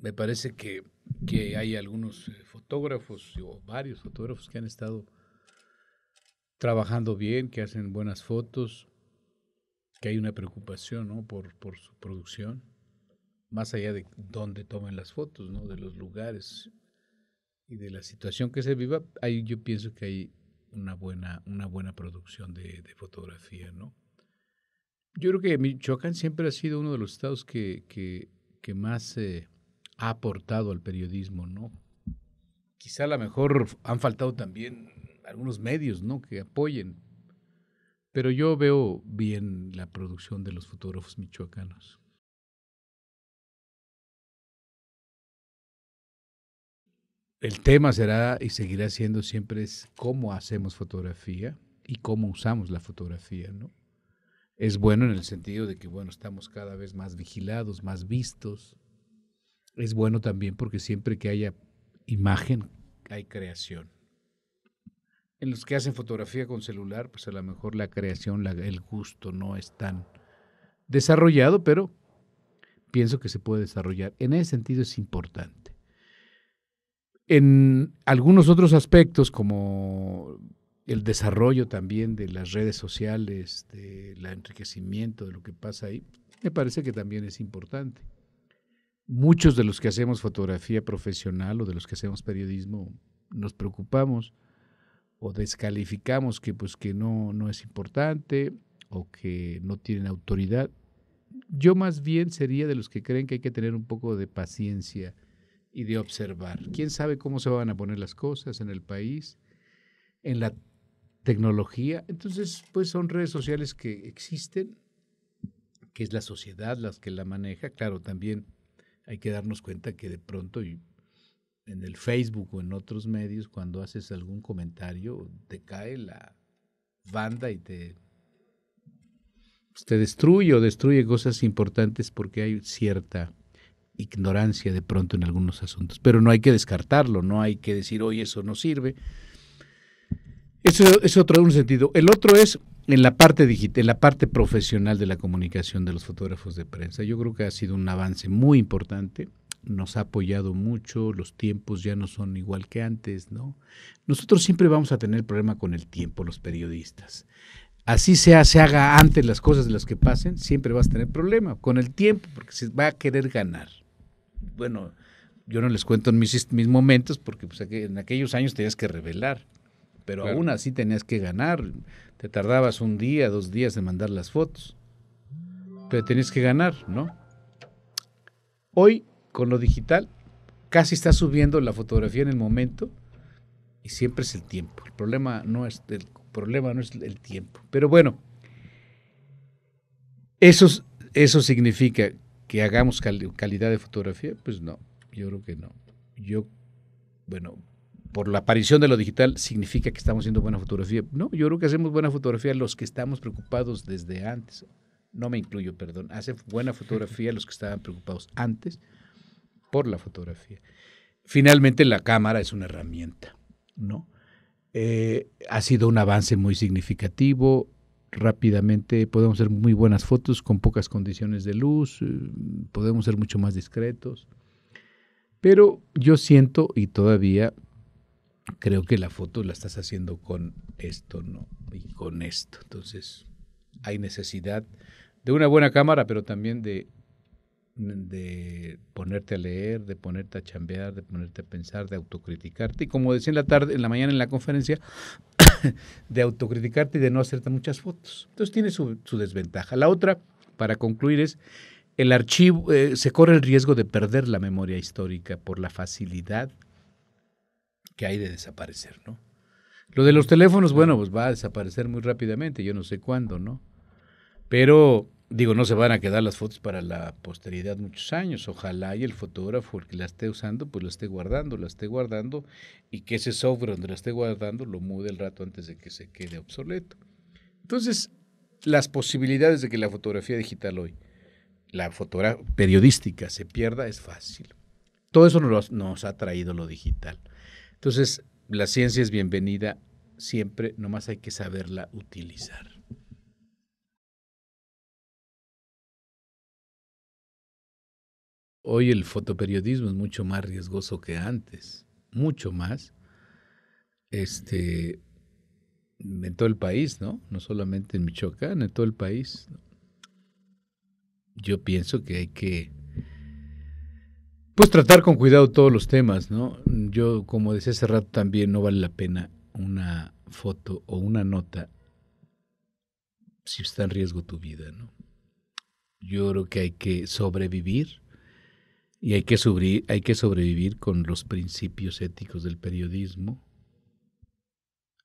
me parece que, hay algunos eh, fotógrafos, o varios fotógrafos que han estado trabajando bien, que hacen buenas fotos, que hay una preocupación por, su producción, más allá de dónde toman las fotos, ¿no? de los lugares y de la situación que se viva, yo pienso que hay una buena, una buena producción de, fotografía. ¿no? Yo creo que Michoacán siempre ha sido uno de los estados que, más... Eh, ha aportado al periodismo, ¿no? Quizá a lo mejor han faltado también algunos medios, ¿no? Que apoyen. Pero yo veo bien la producción de los fotógrafos michoacanos. El tema será y seguirá siendo siempre es cómo hacemos fotografía y cómo usamos la fotografía, ¿no? Es bueno en el sentido de que, bueno, estamos cada vez más vigilados, más vistos, es bueno también porque siempre que haya imagen, hay creación. En los que hacen fotografía con celular, pues a lo mejor la creación, el gusto no es tan desarrollado, pero pienso que se puede desarrollar. En ese sentido es importante. En algunos otros aspectos, como el desarrollo también de las redes sociales, del enriquecimiento de lo que pasa ahí, me parece que también es importante muchos de los que hacemos fotografía profesional o de los que hacemos periodismo nos preocupamos o descalificamos que pues que no, no es importante o que no tienen autoridad. Yo más bien sería de los que creen que hay que tener un poco de paciencia y de observar. ¿Quién sabe cómo se van a poner las cosas en el país, en la tecnología? Entonces, pues son redes sociales que existen, que es la sociedad las que la maneja, claro, también hay que darnos cuenta que de pronto en el Facebook o en otros medios, cuando haces algún comentario, te cae la banda y pues, te, destruye o destruye cosas importantes porque hay cierta ignorancia de pronto en algunos asuntos. Pero no hay que descartarlo, no hay que decir, hoy eso no sirve. Eso es otro un sentido. El otro es en la parte digital, la parte profesional de la comunicación de los fotógrafos de prensa. Yo creo que ha sido un avance muy importante. Nos ha apoyado mucho, los tiempos ya no son igual que antes, ¿no? Nosotros siempre vamos a tener problema con el tiempo, los periodistas. Así sea, se haga antes las cosas de las que pasen, siempre vas a tener problema con el tiempo, porque se va a querer ganar. Bueno, yo no les cuento mis, momentos, porque pues, en aquellos años tenías que revelar, pero aún así tenías que ganar. Te tardabas un día, dos días de mandar las fotos. Pero tenías que ganar, ¿no? Hoy, con lo digital, casi está subiendo la fotografía en el momento y siempre es el tiempo. El problema no es el, problema no es el tiempo. Pero bueno, eso, eso significa que hagamos calidad de fotografía, pues no, yo creo que no. Yo, bueno, por la aparición de lo digital significa que estamos haciendo buena fotografía. No, yo creo que hacemos buena fotografía los que estamos preocupados desde antes. No me incluyo, perdón. Hace buena fotografía los que estaban preocupados antes por la fotografía. Finalmente, la cámara es una herramienta, ¿no? Eh, ha sido un avance muy significativo. Rápidamente podemos hacer muy buenas fotos con pocas condiciones de luz, eh, podemos ser mucho más discretos. Pero yo siento y todavía creo que la foto la estás haciendo con esto, ¿no? Y con esto. Entonces, hay necesidad de una buena cámara, pero también de, de ponerte a leer, de ponerte a chambear, de ponerte a pensar, de autocriticarte. Y como decía en la tarde, en la mañana en la conferencia, de autocriticarte y de no hacerte muchas fotos. Entonces tiene su, desventaja. La otra, para concluir, es el archivo, eh, se corre el riesgo de perder la memoria histórica por la facilidad que hay de desaparecer, ¿no? Lo de los teléfonos, bueno, pues va a desaparecer muy rápidamente, yo no sé cuándo, ¿no? Pero digo, no se van a quedar las fotos para la posteridad muchos años. Ojalá y el fotógrafo, el que la esté usando, pues la esté guardando, la esté guardando y que ese software donde la esté guardando lo mude el rato antes de que se quede obsoleto. Entonces, las posibilidades de que la fotografía digital hoy, la fotografía periodística se pierda es fácil. Todo eso nos ha traído lo digital. Entonces, la ciencia es bienvenida siempre, nomás hay que saberla utilizar. Hoy el fotoperiodismo es mucho más riesgoso que antes, mucho más. Este, en todo el país, ¿no? No solamente en Michoacán, en todo el país. Yo pienso que hay que pues tratar con cuidado todos los temas, ¿no? Yo, como decía hace rato también, no vale la pena una foto o una nota si está en riesgo tu vida, ¿no? Yo creo que hay que sobrevivir y hay que, hay que sobrevivir con los principios éticos del periodismo.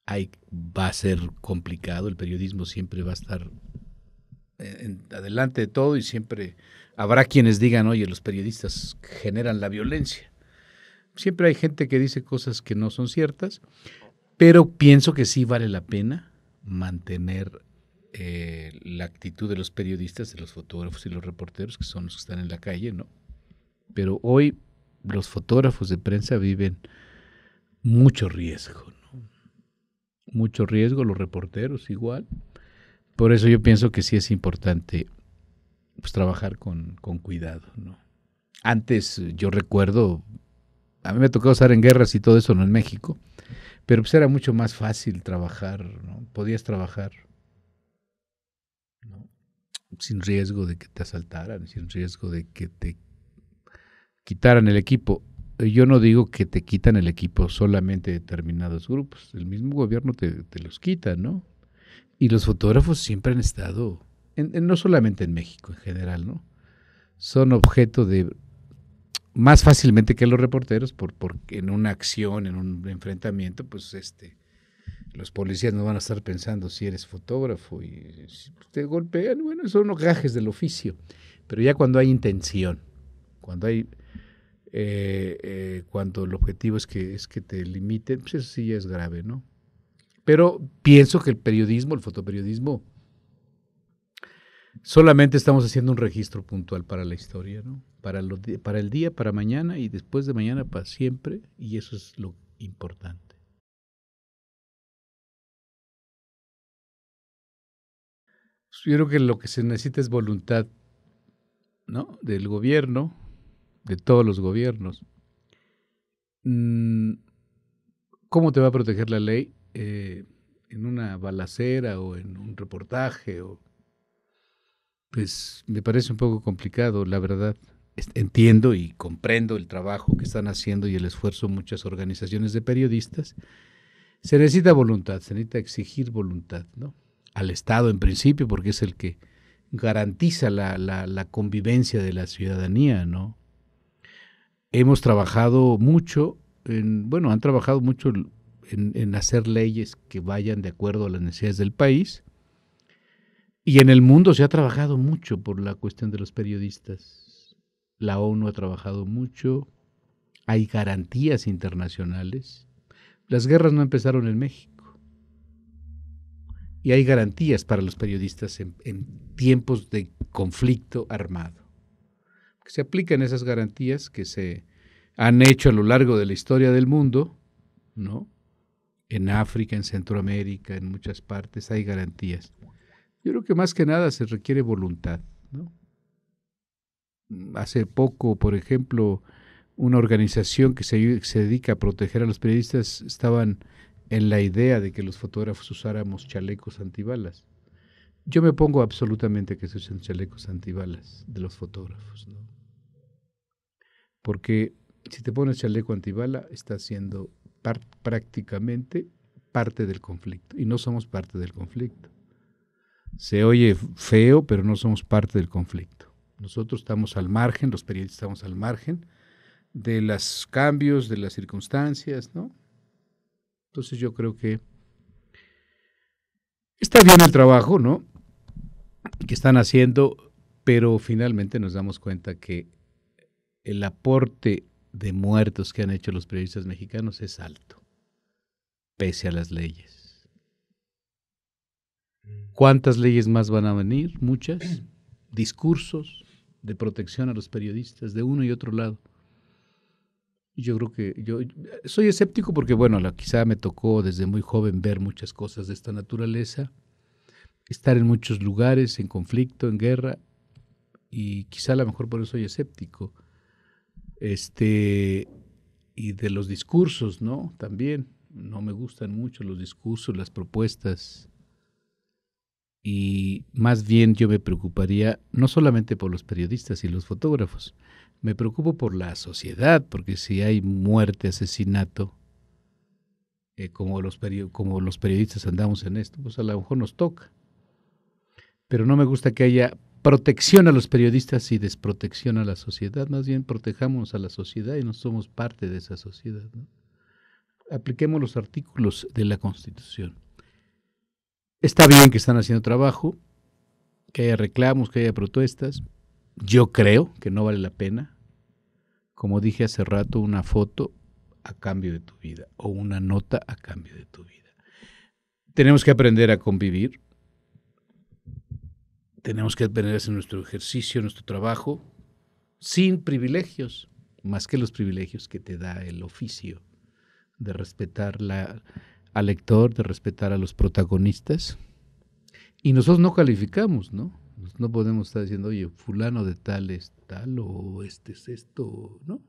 va a ser complicado, el periodismo siempre va a estar eh, adelante de todo y siempre Habrá quienes digan, oye, los periodistas generan la violencia. Siempre hay gente que dice cosas que no son ciertas, pero pienso que sí vale la pena mantener eh, la actitud de los periodistas, de los fotógrafos y los reporteros, que son los que están en la calle, ¿no? Pero hoy los fotógrafos de prensa viven mucho riesgo, ¿no? Mucho riesgo, los reporteros igual. Por eso yo pienso que sí es importante pues trabajar con, cuidado, ¿no? Antes eh, yo recuerdo, a mí me tocó estar en guerras y todo eso, no en México, pero pues era mucho más fácil trabajar, ¿no? Podías trabajar sin riesgo de que te asaltaran, sin riesgo de que te quitaran el equipo. Eh, yo no digo que te quitan el equipo solamente determinados grupos, el mismo gobierno te, te los quita, ¿no? Y los fotógrafos siempre han estado no solamente en México en general, ¿no? Son objeto de más fácilmente que los reporteros, por, porque en una acción, en un enfrentamiento, pues este, los policías no van a estar pensando si eres fotógrafo y si te golpean, bueno, son los gajes del oficio. Pero ya cuando hay intención, cuando hay eh, eh, cuando el objetivo es que, es que te limiten, pues eso sí ya es grave, ¿no? Pero pienso que el periodismo, el fotoperiodismo, Solamente estamos haciendo un registro puntual para la historia, ¿no? Para, el día, para mañana y después de mañana para siempre, y eso es lo importante. Pues, yo creo que lo que se necesita es voluntad, ¿no? Del gobierno, de todos los gobiernos. Mm, ¿Cómo te va a proteger la ley eh, en una balacera o en un reportaje o pues me parece un poco complicado, la verdad. Entiendo y comprendo el trabajo que están haciendo y el esfuerzo de muchas organizaciones de periodistas. Se necesita voluntad, se necesita exigir voluntad, ¿no? Al Estado en principio, porque es el que garantiza la, convivencia de la ciudadanía, ¿no? Hemos trabajado mucho, bueno, han trabajado mucho en hacer leyes que vayan de acuerdo a las necesidades del país y en el mundo se ha trabajado mucho por la cuestión de los periodistas. La ONU ha trabajado mucho, hay garantías internacionales. Las guerras no empezaron en México. Y hay garantías para los periodistas en, tiempos de conflicto armado. Se aplican esas garantías que se han hecho a lo largo de la historia del mundo, ¿no? En África, en Centroamérica, en muchas partes hay garantías. Yo creo que más que nada se requiere voluntad. Hace poco, por ejemplo, una organización que se, dedica a proteger a los periodistas estaban en la idea de que los fotógrafos usáramos chalecos antibalas. Yo me pongo absolutamente que se usen chalecos antibalas de los fotógrafos. ¿no? Porque si te pones chaleco antibala, estás siendo prácticamente parte del conflicto. Y no somos parte del conflicto. Se oye feo, pero no somos parte del conflicto. Nosotros estamos al margen, los periodistas estamos al margen de los cambios, de las circunstancias, ¿no? Entonces yo creo que está bien el trabajo, ¿no? Que están haciendo, pero finalmente nos damos cuenta que el aporte de muertos que han hecho los periodistas mexicanos es alto, pese a las leyes. Mm. ¿Cuántas leyes más van a venir? Muchas. Discursos de protección a los periodistas de uno y otro lado. Yo creo que yo soy escéptico porque, bueno, quizá me tocó desde muy joven ver muchas cosas de esta naturaleza, estar en muchos lugares, en conflicto, en guerra, y quizá a lo mejor por eso soy escéptico. Este, y de los discursos, ¿no? También, no me gustan mucho los discursos, las propuestas y más bien yo me preocuparía no solamente por los periodistas y los fotógrafos, me preocupo por la sociedad, porque si hay muerte, asesinato, eh, como, los como los periodistas andamos en esto, pues a lo mejor nos toca. Pero no me gusta que haya protección a los periodistas y desprotección a la sociedad, más bien protejamos a la sociedad y no somos parte de esa sociedad. Apliquemos los artículos de la Constitución Está bien que están haciendo trabajo, que haya reclamos, que haya protestas. Yo creo que no vale la pena, como dije hace rato, una foto a cambio de tu vida o una nota a cambio de tu vida. Tenemos que aprender a convivir. Tenemos que aprender a hacer nuestro ejercicio, nuestro trabajo, sin privilegios, más que los privilegios que te da el oficio de respetar la, al lector, de respetar a los protagonistas. Y nosotros no calificamos, ¿no? No podemos estar diciendo, oye, fulano de tal es tal o este es esto, ¿no?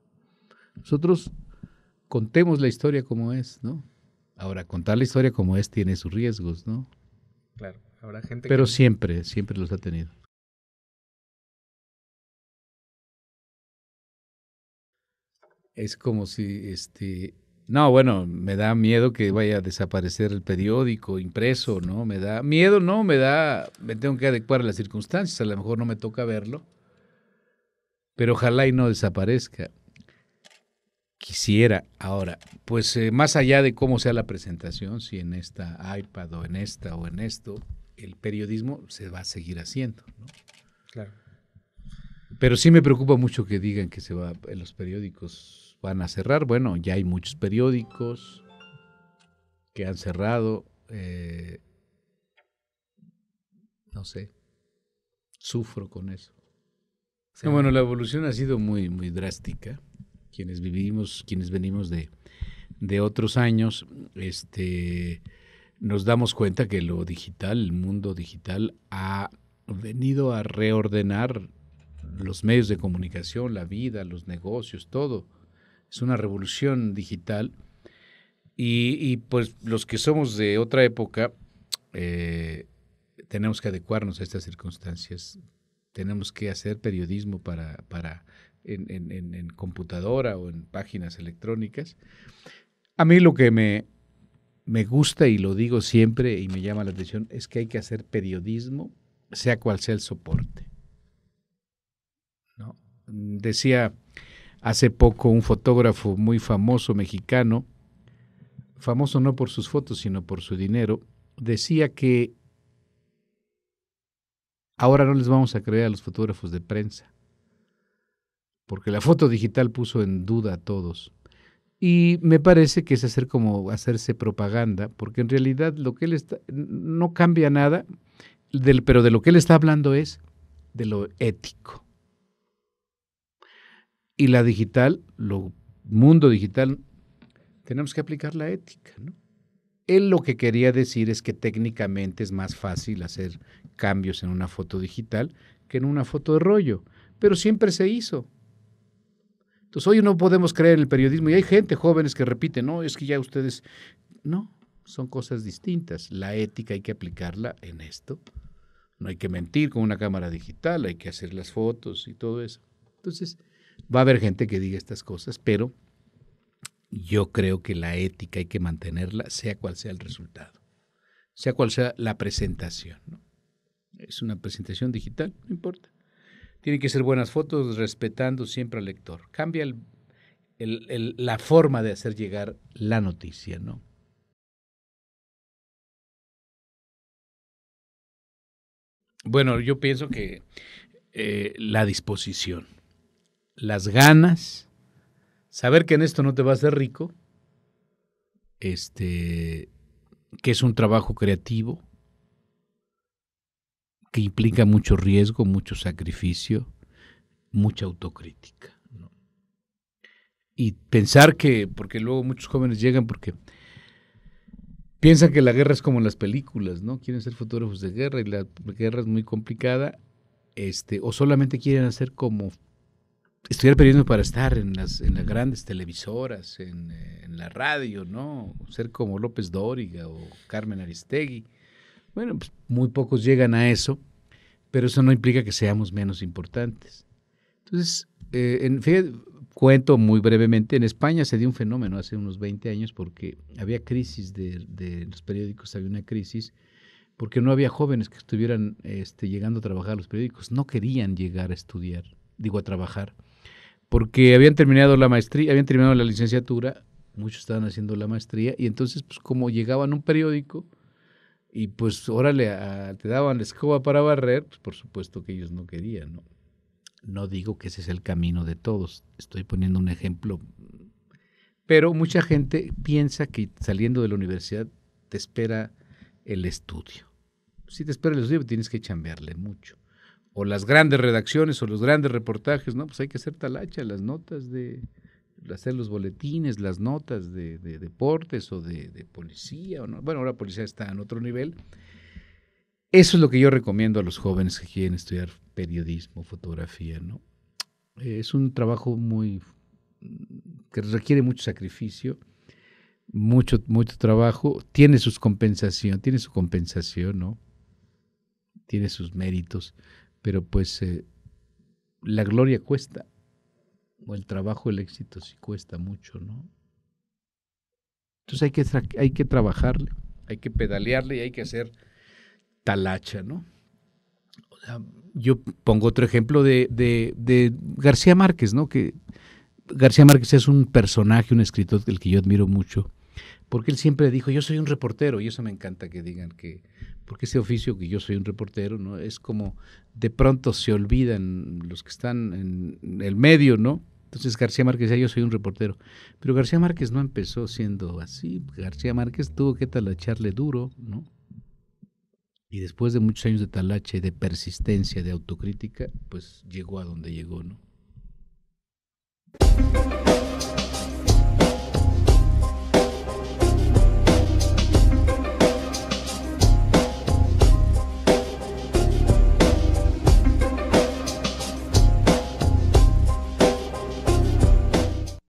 Nosotros contemos la historia como es, ¿no? Ahora, contar la historia como es tiene sus riesgos, ¿no? Claro, habrá gente Pero siempre, siempre los ha tenido. Es como si este, no, bueno, me da miedo que vaya a desaparecer el periódico impreso, ¿no? Me da miedo, no, me da, me tengo que adecuar a las circunstancias, a lo mejor no me toca verlo, pero ojalá y no desaparezca. Quisiera, ahora, pues eh, más allá de cómo sea la presentación, si en esta iPad o en esta o en esto, el periodismo se va a seguir haciendo, ¿no? Claro. Pero sí me preocupa mucho que digan que se va en los periódicos van a cerrar. Bueno, ya hay muchos periódicos que han cerrado. Eh, no sé, sufro con eso. bueno, la evolución ha sido muy, muy drástica. Quienes vivimos, quienes venimos de, de otros años, este, nos damos cuenta que lo digital, el mundo digital, ha venido a reordenar los medios de comunicación, la vida, los negocios, todo es una revolución digital. Y, pues los que somos de otra época, eh, tenemos que adecuarnos a estas circunstancias. Tenemos que hacer periodismo para, en, en computadora o en páginas electrónicas. A mí lo que me, me gusta y lo digo siempre y me llama la atención es que hay que hacer periodismo, sea cual sea el soporte. ¿no? Decía Hace poco un fotógrafo muy famoso mexicano, famoso no por sus fotos, sino por su dinero, decía que ahora no les vamos a creer a los fotógrafos de prensa, porque la foto digital puso en duda a todos. Y me parece que es hacer como hacerse propaganda, porque en realidad lo que él está, no cambia nada, del, pero de lo que él está hablando es de lo ético. Y la digital, lo mundo digital, tenemos que aplicar la ética, Él lo que quería decir es que técnicamente es más fácil hacer cambios en una foto digital que en una foto de rollo, pero siempre se hizo. Entonces hoy no podemos creer en el periodismo y hay gente, jóvenes, que repite no, es que ya ustedes, no, son cosas distintas. La ética hay que aplicarla en esto. No hay que mentir con una cámara digital, hay que hacer las fotos y todo eso. Entonces, Va a haber gente que diga estas cosas, pero yo creo que la ética hay que mantenerla, sea cual sea el resultado, sea cual sea la presentación. Es una presentación digital, no importa. Tienen que ser buenas fotos, respetando siempre al lector. Cambia la forma de hacer llegar la noticia, ¿no? Bueno, yo pienso que eh, la disposición las ganas, saber que en esto no te va a hacer rico, este, que es un trabajo creativo, que implica mucho riesgo, mucho sacrificio, mucha autocrítica. Y pensar que, porque luego muchos jóvenes llegan porque piensan que la guerra es como en las películas, ¿no? Quieren ser fotógrafos de guerra y la guerra es muy complicada, este, o solamente quieren hacer como estudiar periodismo para estar en las, grandes televisoras, eh, en, la radio, ¿no? Ser como López Dóriga o Carmen Aristegui. Bueno, pues muy pocos llegan a eso, pero eso no implica que seamos menos importantes. Entonces, eh, en, fin, cuento muy brevemente, en España se dio un fenómeno hace unos 20 años porque había crisis de, los periódicos, había una crisis porque no había jóvenes que estuvieran este, llegando a trabajar a los periódicos, no querían llegar a estudiar, digo, a trabajar porque habían terminado la maestría, habían terminado la licenciatura, muchos estaban haciendo la maestría, y entonces, pues como llegaban un periódico, y pues órale, te daban la escoba para barrer, pues por supuesto que ellos no querían, ¿no? No digo que ese es el camino de todos, estoy poniendo un ejemplo. Pero mucha gente piensa que saliendo de la universidad te espera el estudio. Si te espera el estudio, tienes que chambearle mucho o las grandes redacciones o los grandes reportajes, ¿no? Pues hay que hacer talacha, las notas de, hacer los boletines, las notas de, deportes o de, policía. O Bueno, ahora policía está en otro nivel. Eso es lo que yo recomiendo a los jóvenes que quieren estudiar periodismo, fotografía, ¿no? Es un trabajo muy que requiere mucho sacrificio, mucho, mucho trabajo, tiene sus compensaciones, tiene su compensación, ¿no? Tiene sus méritos, pero pues eh, la gloria cuesta, o el trabajo, el éxito sí cuesta mucho, ¿no? Entonces hay que, hay que trabajarle, hay que pedalearle y hay que hacer talacha, ¿no? yo pongo otro ejemplo de, de García Márquez, ¿no? Que García Márquez es un personaje, un escritor del que yo admiro mucho, porque él siempre dijo, yo soy un reportero, y eso me encanta que digan que porque ese oficio que yo soy un reportero, ¿no? Es como de pronto se olvidan los que están en el medio, ¿no? Entonces García Márquez decía, yo soy un reportero. Pero García Márquez no empezó siendo así. García Márquez tuvo que talacharle duro, ¿no? Y después de muchos años de talache, de persistencia, de autocrítica, pues llegó a donde llegó, ¿no?